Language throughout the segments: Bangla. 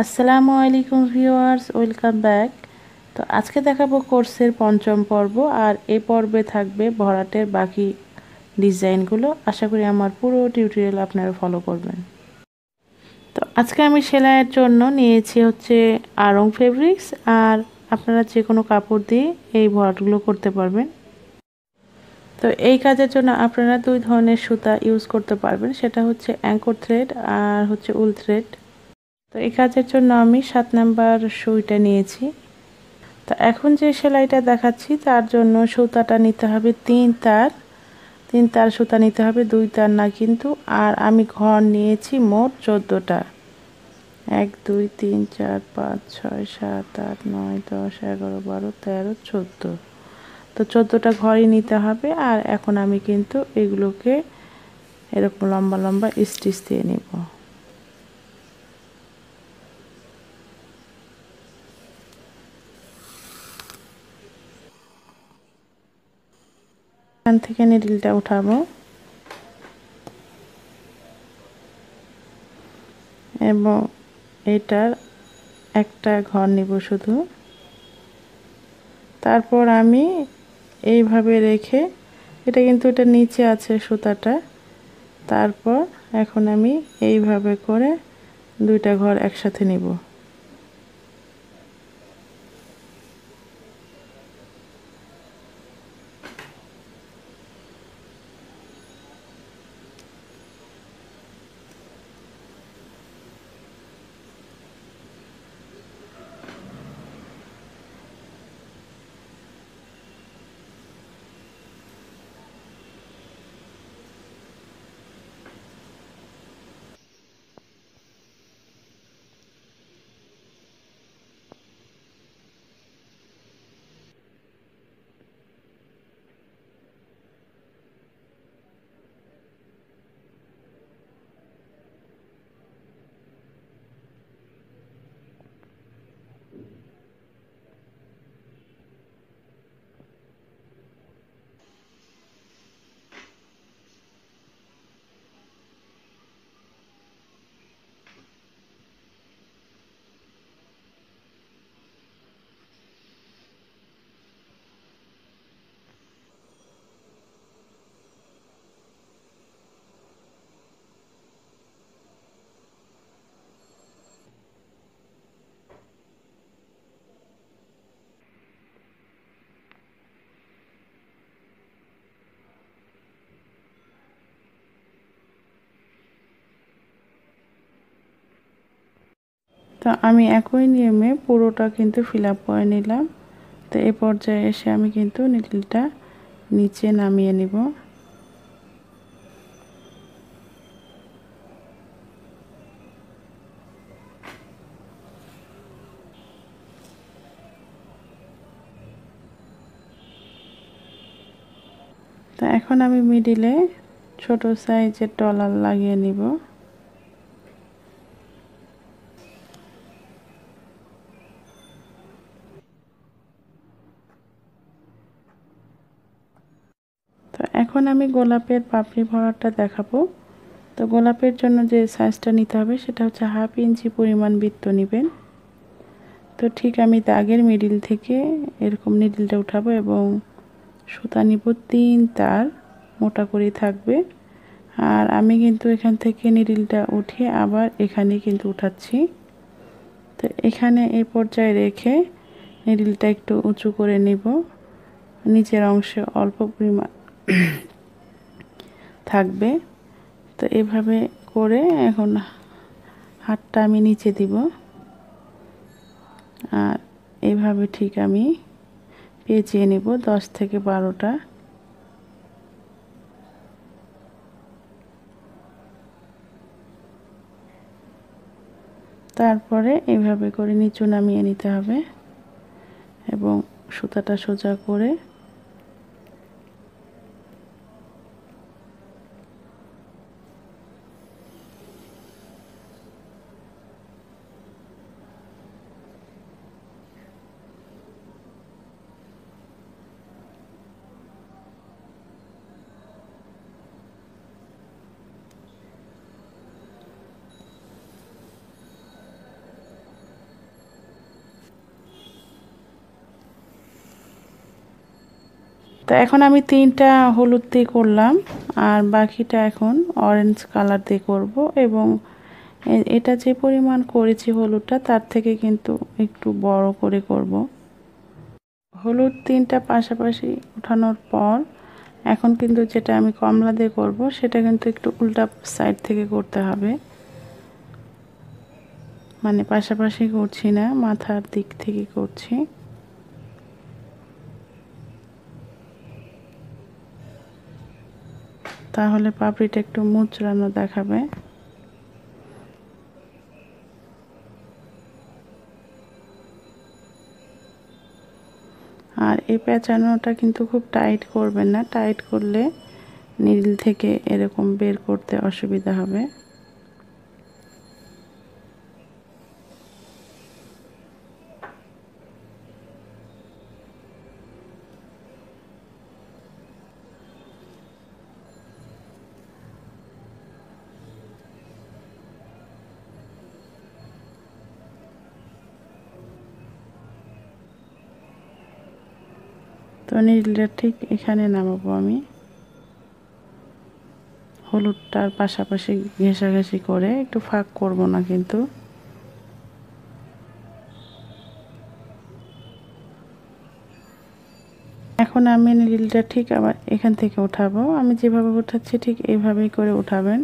আসসালামু আলাইকুম ভিউয়ার্স ওয়েলকাম ব্যাক তো আজকে দেখাবো কোর্সের পঞ্চম পর্ব আর এ পর্বে থাকবে ভরাটের বাকি ডিজাইনগুলো আশা করি আমার পুরো টিউটোরিয়াল আপনারা ফলো করবেন তো আজকে আমি সেলাইয়ের জন্য নিয়েছি হচ্ছে আরং ফেব্রিক্স আর আপনারা যে কোনো কাপড় দিয়ে এই ভরাটগুলো করতে পারবেন তো এই কাজের জন্য আপনারা দুই ধরনের সুতা ইউজ করতে পারবেন সেটা হচ্ছে অ্যাঙ্কর থ্রেড আর হচ্ছে উল থ্রেড তো এই কাজের জন্য আমি সাত নাম্বার সুইটা নিয়েছি তো এখন যে সেলাইটা দেখাচ্ছি তার জন্য সুতাটা নিতে হবে তিন তার তিন তার সুতা নিতে হবে দুই তার না কিন্তু আর আমি ঘর নিয়েছি মোট চোদ্দোটা এক দুই তিন চার পাঁচ ছয় সাত আট নয় দশ এগারো বারো তেরো চোদ্দো তো চোদ্দোটা ঘরই নিতে হবে আর এখন আমি কিন্তু এগুলোকে এরকম লম্বা লম্বা স্টিচ দিয়ে নেব এখান থেকে নিডিলটা উঠাবো এবং এটার একটা ঘর নিব শুধু তারপর আমি এইভাবে রেখে এটা কিন্তু এটা নিচে আছে সুতাটা তারপর এখন আমি এইভাবে করে দুইটা ঘর একসাথে নিব তো আমি একই নিয়মে পুরোটা কিন্তু ফিল আপ করে নিলাম তো এ পর্যায়ে এসে আমি কিন্তু নিডলটা নিচে নামিয়ে নিব তা এখন আমি মিডিলে ছোট সাইজের টলার লাগিয়ে নিব এখন আমি গোলাপের পাপড়ি ভরাটা দেখাবো তো গোলাপের জন্য যে সাইজটা নিতে হবে সেটা হচ্ছে হাফ ইঞ্চি পরিমাণ বৃত্ত নেবেন তো ঠিক আমি দাগের মিডিল থেকে এরকম নিডিলটা উঠাবো এবং সুতা নিব তিন তার মোটা করে থাকবে আর আমি কিন্তু এখান থেকে নিডিলটা উঠে আবার এখানে কিন্তু উঠাচ্ছি তো এখানে এই পর্যায়ে রেখে নিডিলটা একটু উঁচু করে নিব নিচের অংশে অল্প পরিমাণ থাকবে তো এভাবে করে এখন হাতটা আমি নিচে দিব আর এভাবে ঠিক আমি পেঁচিয়ে নেব দশ থেকে বারোটা তারপরে এভাবে করে নিচু নামিয়ে নিতে হবে এবং সুতাটা সোজা করে তো এখন আমি তিনটা হলুদ দিয়ে করলাম আর বাকিটা এখন অরেঞ্জ কালার দিয়ে করব এবং এটা যে পরিমাণ করেছি হলুদটা তার থেকে কিন্তু একটু বড় করে করব হলুদ তিনটা পাশাপাশি ওঠানোর পর এখন কিন্তু যেটা আমি কমলা দিয়ে করব সেটা কিন্তু একটু উল্টা সাইড থেকে করতে হবে মানে পাশাপাশি করছি না মাথার দিক থেকে করছি তাহলে পাপড়িটা একটু মুচড়ানো দেখাবে আর এই পেঁচানোটা কিন্তু খুব টাইট করবেন না টাইট করলে নীল থেকে এরকম বের করতে অসুবিধা হবে তো নীলটা ঠিক এখানে নামাবো আমি হলুদটার পাশাপাশি ঘেঁষাঘেঁষি করে একটু ফাঁক করব না কিন্তু এখন আমি নীলটা ঠিক আবার এখান থেকে উঠাবো আমি যেভাবে উঠাচ্ছি ঠিক এইভাবেই করে উঠাবেন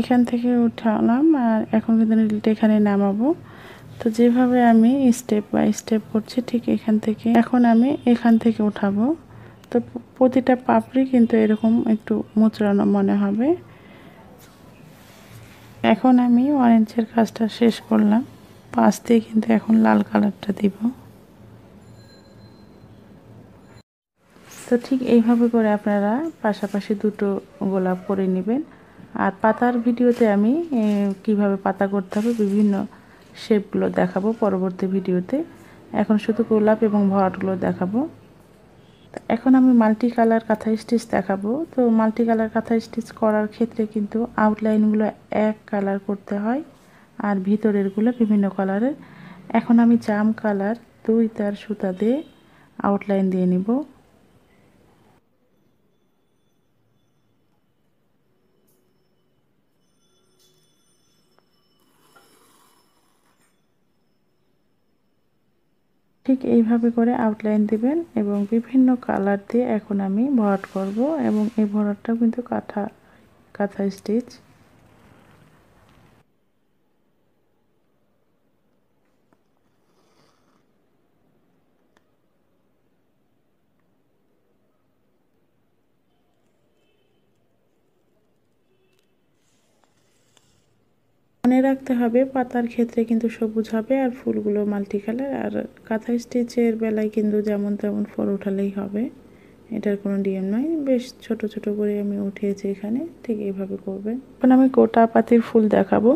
এখান থেকে উঠালাম আর এখন কিন্তু নীলটা এখানে নামাবো তো যেভাবে আমি স্টেপ বাই স্টেপ করছি ঠিক এখান থেকে এখন আমি এখান থেকে উঠাবো তো প্রতিটা পাপড়ি কিন্তু এরকম একটু মোচড়ানো মনে হবে এখন আমি ওয়ান ইঞ্চের কাজটা শেষ করলাম পাশ দিয়ে কিন্তু এখন লাল কালারটা দিব তো ঠিক এইভাবে করে আপনারা পাশাপাশি দুটো গোলাপ করে নেবেন আর পাতার ভিডিওতে আমি কিভাবে পাতা করতে হবে বিভিন্ন শেপগুলো দেখাবো পরবর্তী ভিডিওতে এখন শুধু গোলাপ এবং ভরাটগুলো দেখাবো এখন আমি মাল্টি কালার কাঁথা স্টিচ দেখাবো তো মাল্টি কালার কাঁথা স্টিচ করার ক্ষেত্রে কিন্তু আউটলাইনগুলো এক কালার করতে হয় আর ভিতরেরগুলো বিভিন্ন কালারের এখন আমি জাম কালার দুই তার সুতা দিয়ে আউটলাইন দিয়ে নিব ঠিক এইভাবে করে আউটলাইন দিবেন এবং বিভিন্ন কালার দিয়ে এখন আমি ভরাট করব এবং এই ভরাটটাও কিন্তু কাঁথা কাঁথা স্টিচ মনে রাখতে হবে পাতার ক্ষেত্রে কিন্তু সবুজ হবে আর ফুলগুলো মাল্টি কালার আর কাঁথা স্টিচের বেলায় কিন্তু যেমন তেমন ফল উঠালেই হবে এটার কোনো ডিএম নয় বেশ ছোট ছোট করে আমি উঠিয়েছি এখানে ঠিক এইভাবে করবে এখন আমি গোটা পাতির ফুল দেখাবো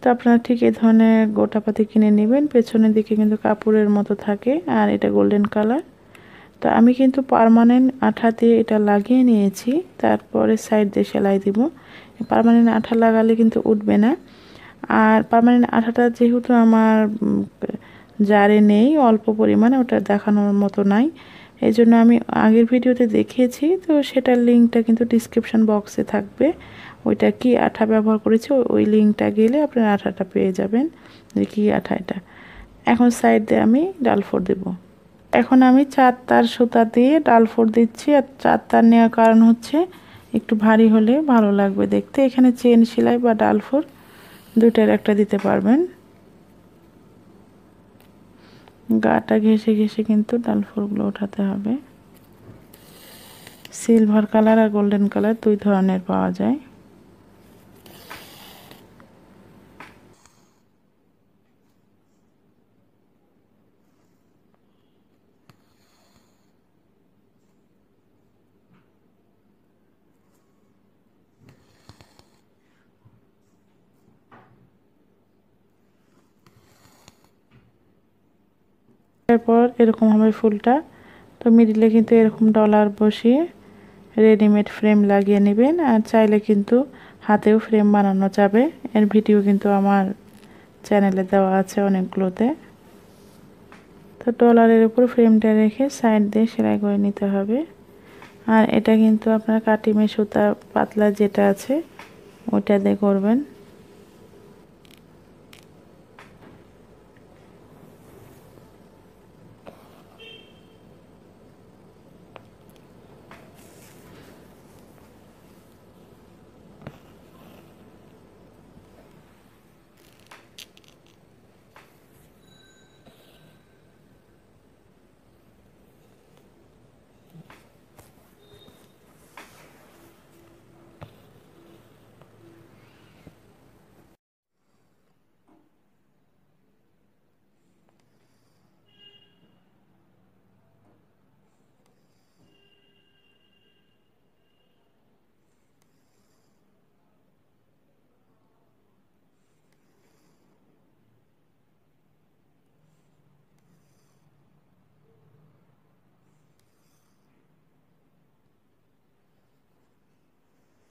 তো আপনারা ঠিক এই ধরনের গোটা পাতি কিনে নেবেন পেছনের দিকে কিন্তু কাপড়ের মতো থাকে আর এটা গোল্ডেন কালার তো আমি কিন্তু পারমানেন্ট আঠা দিয়ে এটা লাগিয়ে নিয়েছি তারপরে সাইড দিয়ে সেলাই দিব পারমানেন্ট আঠা লাগালে কিন্তু উঠবে না আর পারমানেন্ট আঠাটা যেহেতু আমার জারে নেই অল্প পরিমাণে ওটা দেখানোর মতো নাই এই জন্য আমি আগের ভিডিওতে দেখিয়েছি তো সেটার লিঙ্কটা কিন্তু ডিসক্রিপশান বক্সে থাকবে ওইটা কি আঠা ব্যবহার করেছি ওই লিঙ্কটা গেলে আপনার আঠাটা পেয়ে যাবেন যে কী আঠা এটা এখন সাইড দিয়ে আমি ডালফোর দেব এখন আমি চার তার সুতা দিয়ে ডালফোর দিচ্ছি আর চার তার নেওয়ার কারণ হচ্ছে একটু ভারী হলে ভালো লাগবে দেখতে এখানে চেন সেলাই বা ডালফোর দুটার একটা দিতে পারবেন গাটা ঘেসে ঘেসে কিন্তু ডাল ফুলগুলো উঠাতে হবে সিলভার কালার আর গোল্ডেন কালার দুই ধরনের পাওয়া যায় রাখার পর এরকম হবে ফুলটা তো মিডিলে কিন্তু এরকম ডলার বসিয়ে রেডিমেড ফ্রেম লাগিয়ে নেবেন আর চাইলে কিন্তু হাতেও ফ্রেম বানানো যাবে এর ভিডিও কিন্তু আমার চ্যানেলে দেওয়া আছে অনেকগুলোতে তো ডলারের উপর ফ্রেমটা রেখে সাইড দিয়ে সেলাই করে নিতে হবে আর এটা কিন্তু আপনার কাটিমে সুতা পাতলা যেটা আছে ওটা দিয়ে করবেন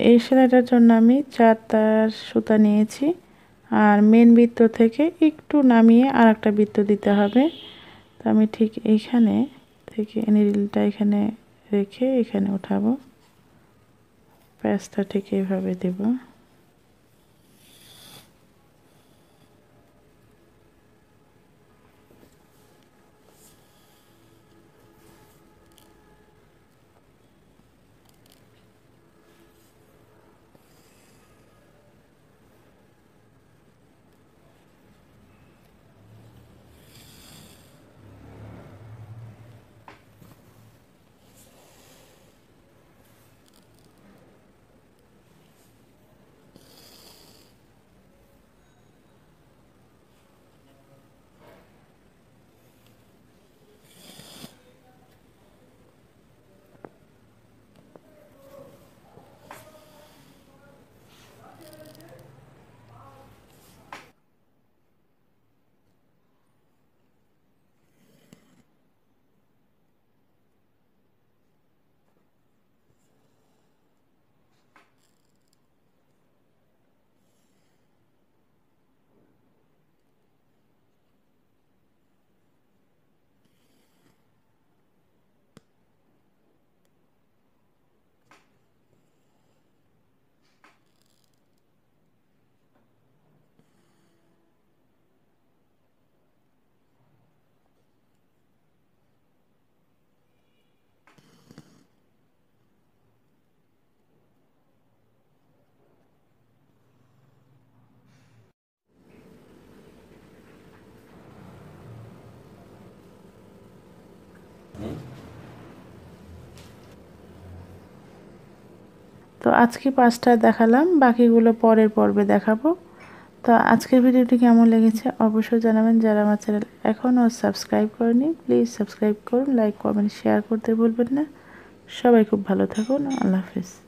এই সেলাইটার জন্য আমি চার তার সুতা নিয়েছি আর মেন বৃত্ত থেকে একটু নামিয়ে আর একটা বৃত্ত দিতে হবে তো আমি ঠিক এইখানে থেকে নিডিলটা এখানে রেখে এখানে উঠাবো প্যাঁচটা ঠিক এইভাবে দেবো তো আজকে পাঁচটা দেখালাম বাকিগুলো পরের পর্বে দেখাবো তো আজকের ভিডিওটি কেমন লেগেছে অবশ্যই জানাবেন যারা আমার চ্যানেল এখনও সাবস্ক্রাইব করেনি প্লিজ সাবস্ক্রাইব করুন লাইক কমেন্ট শেয়ার করতে ভুলবেন না সবাই খুব ভালো থাকুন আল্লাহ হাফিজ